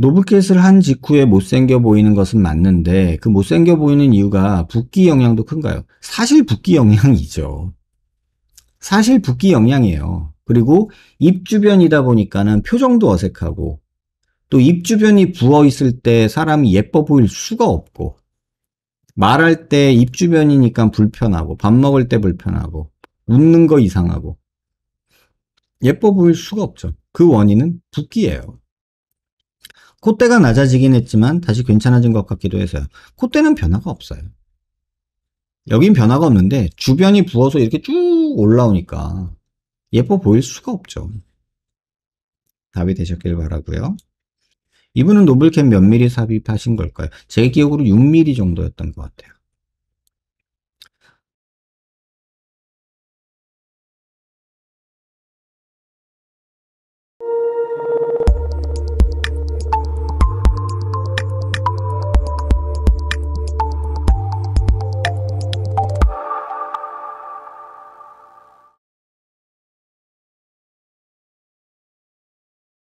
노브캣을 한 직후에 못생겨 보이는 것은 맞는데 그 못생겨 보이는 이유가 붓기 영향도 큰가요? 사실 붓기 영향이죠. 사실 붓기 영향이에요. 그리고 입 주변이다 보니까는 표정도 어색하고 또 입 주변이 부어 있을 때 사람이 예뻐 보일 수가 없고 말할 때 입 주변이니까 불편하고 밥 먹을 때 불편하고 웃는 거 이상하고 예뻐 보일 수가 없죠. 그 원인은 붓기예요. 콧대가 낮아지긴 했지만 다시 괜찮아진 것 같기도 해서요. 콧대는 변화가 없어요. 여긴 변화가 없는데 주변이 부어서 이렇게 쭉 올라오니까 예뻐 보일 수가 없죠. 답이 되셨길 바라고요. 이분은 노블캠 몇 미리 삽입하신 걸까요? 제 기억으로 6mm 정도였던 것 같아요.